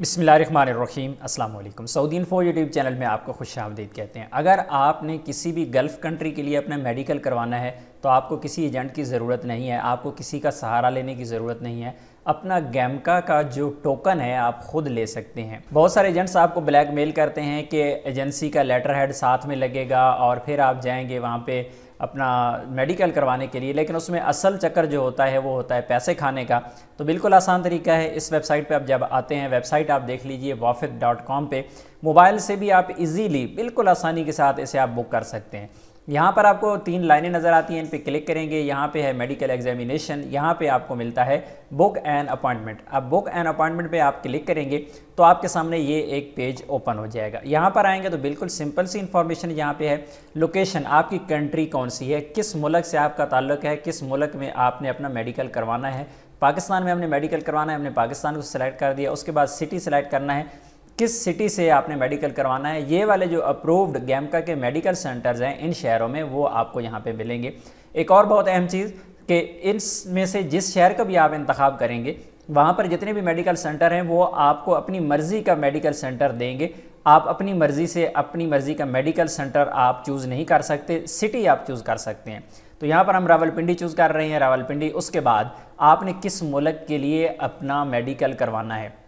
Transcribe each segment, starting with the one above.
बसमीम अल्लाम Saudi info YouTube channel में आपको खुश आमदीद कहते हैं अगर आपने किसी भी गल्फ़ कंट्री के लिए अपना मेडिकल करवाना है तो आपको किसी एजेंट की ज़रूरत नहीं है आपको किसी का सहारा लेने की ज़रूरत नहीं है अपना गैमका का जो टोकन है आप खुद ले सकते हैं बहुत सारे एजेंट्स आपको ब्लैक मेल करते हैं कि एजेंसी का लेटर हेड साथ में लगेगा और फिर आप जाएंगे वहाँ पे अपना मेडिकल करवाने के लिए लेकिन उसमें असल चक्कर जो होता है वो होता है पैसे खाने का तो बिल्कुल आसान तरीका है इस वेबसाइट पे आप जब आते हैं वेबसाइट आप देख लीजिए वाफिद डॉट कॉम पर मोबाइल से भी आप इजीली बिल्कुल आसानी के साथ इसे आप बुक कर सकते हैं यहाँ पर आपको तीन लाइनें नज़र आती हैं इन पर क्लिक करेंगे यहाँ पे है मेडिकल एग्जामिनेशन यहाँ पे आपको मिलता है बुक एंड अपॉइंटमेंट अब बुक एंड अपॉइंटमेंट पे आप क्लिक करेंगे तो आपके सामने ये एक पेज ओपन हो जाएगा यहाँ पर आएंगे तो बिल्कुल सिंपल सी इन्फॉर्मेशन यहाँ पे है लोकेशन आपकी कंट्री कौन सी है किस मुलक से आपका ताल्लुक है किस मुलक में आपने अपना मेडिकल करवाना है पाकिस्तान में हमने मेडिकल करवाना है हमने पाकिस्तान को सिलेक्ट कर दिया उसके बाद सिटी सेलेक्ट करना है किस सिटी से आपने मेडिकल करवाना है ये वाले जो अप्रूव्ड गैमका के मेडिकल सेंटर्स हैं इन शहरों में वो आपको यहाँ पे मिलेंगे एक और बहुत अहम चीज़ कि में से जिस शहर का भी आप इंतखब करेंगे वहाँ पर जितने भी मेडिकल सेंटर हैं वो आपको अपनी मर्ज़ी का मेडिकल सेंटर देंगे आप अपनी मर्ज़ी से अपनी मर्ज़ी का मेडिकल सेंटर आप चूज़ नहीं कर सकते सिटी आप चूज़ कर सकते हैं तो यहाँ पर हम रावलपिंडी चूज़ कर रहे हैं रावलपिंडी उसके बाद आपने किस मुल्क के लिए अपना मेडिकल करवाना है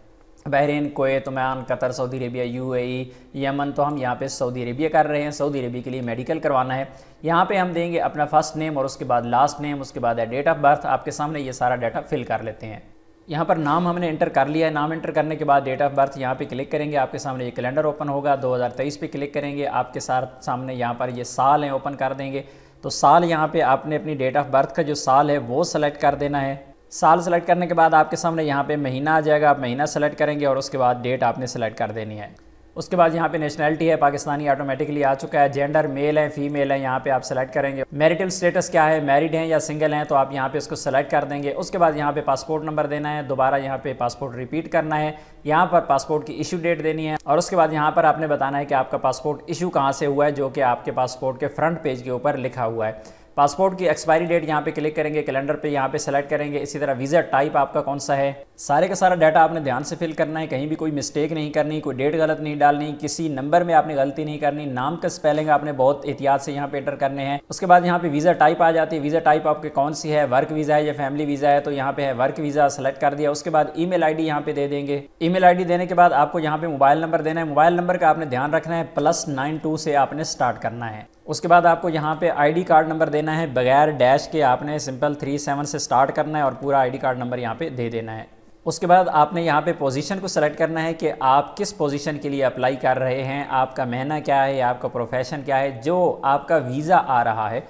बहरीन कोत Oman Qatar Saudi Arabia UAE Yemen तो हम यहाँ पे सऊदी अरेबिया कर रहे हैं सऊदी अरेबिया के लिए मेडिकल करवाना है यहाँ पे हम देंगे अपना फर्स्ट नेम और उसके बाद लास्ट नेम उसके बाद डेट ऑफ बर्थ आपके सामने ये सारा डाटा फिल कर लेते हैं यहाँ पर नाम हमने एंटर कर लिया है नाम एंटर करने के बाद डेट ऑफ बर्थ यहाँ पे क्लिक करेंगे आपके सामने ये कैलेंडर ओपन होगा 2023 पे क्लिक करेंगे आपके साथ सामने यहाँ पर ये साल है ओपन कर देंगे तो साल यहाँ पे आपने अपनी डेट ऑफ बर्थ का जो साल है वो सेलेक्ट कर देना है साल सेलेक्ट करने के बाद आपके सामने यहाँ पे महीना आ जाएगा आप महीना सेलेक्ट करेंगे और उसके बाद डेट आपने सेलेक्ट कर देनी है उसके बाद यहाँ पे नेशनैलिटी है पाकिस्तानी ऑटोमेटिकली आ चुका है जेंडर मेल है फीमेल है यहाँ पे आप सेलेक्ट करेंगे मैरिटल स्टेटस क्या है मैरिड हैं या सिंगल हैं तो आप यहाँ पे इसको सेलेक्ट कर देंगे उसके बाद यहाँ पे पासपोर्ट नंबर देना है दोबारा यहाँ पे पासपोर्ट रिपीट करना है यहाँ पर पासपोर्ट की इशू डेट देनी है और उसके बाद यहाँ पर आपने बताना है कि आपका पासपोर्ट इशू कहाँ से हुआ है जो कि आपके पासपोर्ट के फ्रंट पेज के ऊपर लिखा हुआ है पासपोर्ट की एक्सपायरी डेट यहाँ पे क्लिक करेंगे कैलेंडर पे यहाँ पे सेलेक्ट करेंगे इसी तरह वीज़ा टाइप आपका कौन सा है सारे का सारा डाटा आपने ध्यान से फिल करना है कहीं भी कोई मिस्टेक नहीं करनी कोई डेट गलत नहीं डालनी किसी नंबर में आपने गलती नहीं करनी नाम का स्पेलिंग आपने बहुत एहतियात से यहाँ पे एंटर करने हैं उसके बाद यहाँ पे वीज़ा टाइप आ जाती है वीज़ा टाइप आपके कौन सी है वर्क वीज़ा है या फैमिली वीज़ा है तो यहाँ पे है वर्क वीज़ा सेलेक्ट कर दिया उसके बाद ई मेल आई डी यहाँ पे दे देंगे ई मेल आई डी देने के बाद आपको यहाँ पे मोबाइल नंबर देना है मोबाइल नंबर का आपने ध्यान रखना है प्लस नाइन टू से आपने स्टार्ट करना है उसके बाद आपको यहाँ पे आईडी कार्ड नंबर देना है बगैर डैश के आपने सिंपल थ्री सेवन से स्टार्ट करना है और पूरा आईडी कार्ड नंबर यहाँ पे दे देना है उसके बाद आपने यहाँ पे पोजीशन को सेलेक्ट करना है कि आप किस पोजीशन के लिए अप्लाई कर रहे हैं आपका महीना क्या है आपका प्रोफेशन क्या है जो आपका वीज़ा आ रहा है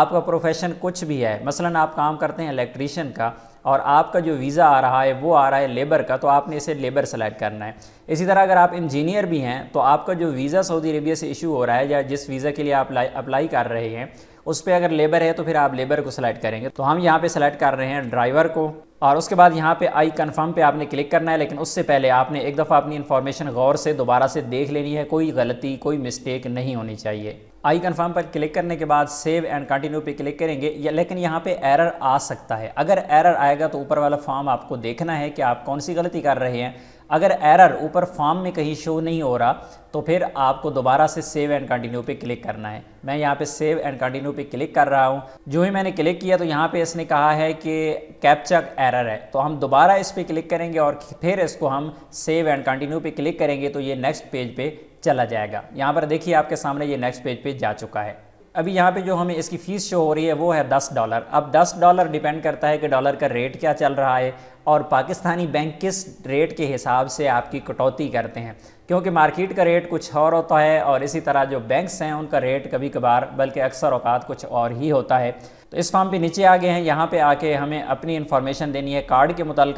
आपका प्रोफेशन कुछ भी है मसलन आप काम करते हैं इलेक्ट्रीशियन का और आपका जो वीज़ा आ रहा है वो आ रहा है लेबर का तो आपने इसे लेबर सेलेक्ट करना है इसी तरह अगर आप इंजीनियर भी हैं तो आपका जो वीज़ा सऊदी अरबिया से इशू हो रहा है या जिस वीज़ा के लिए आप अप्लाई कर रहे हैं उस पर अगर लेबर है तो फिर आप लेबर को सेलेक्ट करेंगे तो हम यहाँ पर सेलेक्ट कर रहे हैं ड्राइवर को और उसके बाद यहाँ पे आई कन्फर्म पे आपने क्लिक करना है लेकिन उससे पहले आपने एक दफ़ा अपनी इन्फॉर्मेशन गौर से दोबारा से देख लेनी है कोई गलती कोई मिस्टेक नहीं होनी चाहिए आई कन्फर्म पर क्लिक करने के बाद सेव एंड कंटिन्यू पे क्लिक करेंगे या लेकिन यहाँ पे एरर आ सकता है अगर एरर आएगा तो ऊपर वाला फॉर्म आपको देखना है कि आप कौन सी गलती कर रहे हैं अगर एरर ऊपर फॉर्म में कहीं शो नहीं हो रहा तो फिर आपको दोबारा से सेव एंड कंटिन्यू पे क्लिक करना है मैं यहाँ पे सेव एंड कंटिन्यू पे क्लिक कर रहा हूँ जो ही मैंने क्लिक किया तो यहाँ पे इसने कहा है कि कैप्चर एरर है तो हम दोबारा इस पर क्लिक करेंगे और फिर इसको हम सेव एंड कंटिन्यू पे क्लिक करेंगे तो ये नेक्स्ट पेज पर चला जाएगा यहाँ पर देखिए आपके सामने ये नेक्स्ट पेज पर जा चुका है अभी यहाँ पे जो हमें इसकी फ़ीस शो हो रही है वो है दस डॉलर अब दस डॉलर डिपेंड करता है कि डॉलर का रेट क्या चल रहा है और पाकिस्तानी बैंक किस रेट के हिसाब से आपकी कटौती करते हैं क्योंकि मार्केट का रेट कुछ और होता है और इसी तरह जो बैंक्स हैं उनका रेट कभी कभार बल्कि अक्सर अवकात कुछ और ही होता है तो इस फॉर्म पे नीचे आ गए हैं यहाँ पे आके हमें अपनी इन्फॉर्मेशन देनी है कार्ड के मुतल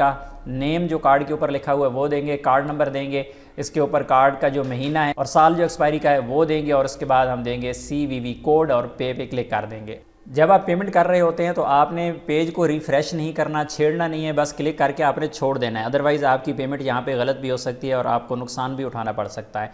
नेम जो कार्ड के ऊपर लिखा हुआ है वो देंगे कार्ड नंबर देंगे इसके ऊपर कार्ड का जो महीना है और साल जो एक्सपायरी का है वो देंगे और उसके बाद हम देंगे सी वी वी कोड और पे पे क्लिक कर देंगे जब आप पेमेंट कर रहे होते हैं तो आपने पेज को रिफ़्रेश नहीं करना छेड़ना नहीं है बस क्लिक करके आपने छोड़ देना है अदरवाइज़ आपकी पेमेंट यहाँ पे गलत भी हो सकती है और आपको नुकसान भी उठाना पड़ सकता है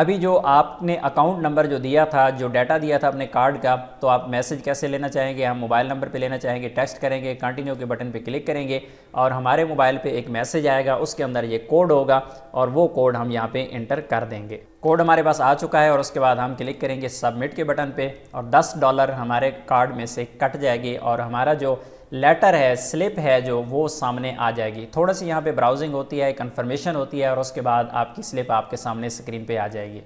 अभी जो आपने अकाउंट नंबर जो दिया था जो डाटा दिया था अपने कार्ड का तो आप मैसेज कैसे लेना चाहेंगे हम मोबाइल नंबर पे लेना चाहेंगे टेक्स्ट करेंगे कंटिन्यू के बटन पे क्लिक करेंगे और हमारे मोबाइल पे एक मैसेज आएगा उसके अंदर ये कोड होगा और वो कोड हम यहाँ पे इंटर कर देंगे कोड हमारे पास आ चुका है और उसके बाद हम क्लिक करेंगे सबमिट के बटन पर और दस डॉलर हमारे कार्ड में से कट जाएगी और हमारा जो लेटर है स्लिप है जो वो सामने आ जाएगी थोड़ा सी यहाँ पे ब्राउजिंग होती है कन्फर्मेशन होती है और उसके बाद आपकी स्लिप आपके सामने स्क्रीन पे आ जाएगी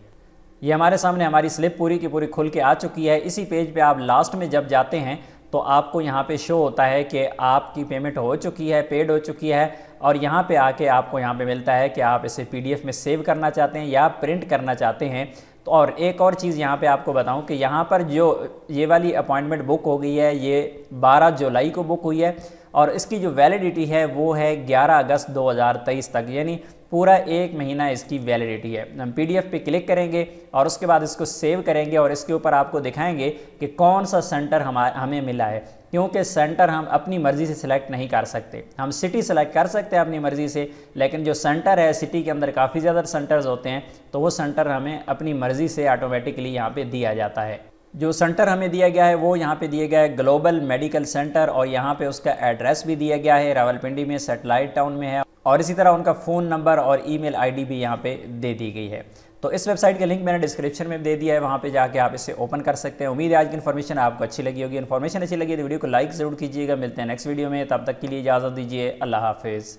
ये हमारे सामने हमारी स्लिप पूरी की पूरी खुल के आ चुकी है इसी पेज पे आप लास्ट में जब जाते हैं तो आपको यहाँ पे शो होता है कि आपकी पेमेंट हो चुकी है पेड हो चुकी है और यहाँ पे आके आपको यहाँ पे मिलता है कि आप इसे पीडीएफ में सेव करना चाहते हैं या प्रिंट करना चाहते हैं तो और एक और चीज़ यहाँ पे आपको बताऊँ कि यहाँ पर जो ये वाली अपॉइंटमेंट बुक हो गई है ये 12 जुलाई को बुक हुई है और इसकी जो वैलिडिटी है वो है 11 अगस्त 2023 तक यानी पूरा एक महीना इसकी वैलिडिटी है हम पीडीएफ पे क्लिक करेंगे और उसके बाद इसको सेव करेंगे और इसके ऊपर आपको दिखाएंगे कि कौन सा सेंटर हमारा हमें मिला है क्योंकि सेंटर हम अपनी मर्ज़ी से सिलेक्ट नहीं कर सकते हम सिटी सेलेक्ट कर सकते हैं अपनी मर्ज़ी से लेकिन जो सेंटर है सिटी के अंदर काफ़ी ज़्यादा सेंटर्स होते हैं तो वो सेंटर हमें अपनी मर्ज़ी से ऑटोमेटिकली यहाँ पर दिया जाता है जो सेंटर हमें दिया गया है वो यहाँ पे दिया गया है ग्लोबल मेडिकल सेंटर और यहाँ पे उसका एड्रेस भी दिया गया है रावलपिंडी में सेटेलाइट टाउन में है और इसी तरह उनका फ़ोन नंबर और ईमेल आईडी भी यहाँ पे दे दी गई है तो इस वेबसाइट का लिंक मैंने डिस्क्रिप्शन में दे दिया है वहाँ पे जाके आप इसे ओपन कर सकते हैं उम्मीद है आज की इन्फॉर्मेशन आपको अच्छी लगी होगी इन्फॉर्मेशन अच्छी लगी तो वीडियो को लाइक ज़रूर कीजिएगा मिलते हैं नेक्स्ट वीडियो में तब तक के लिए इजाज़त दीजिए अल्लाह हाफिज़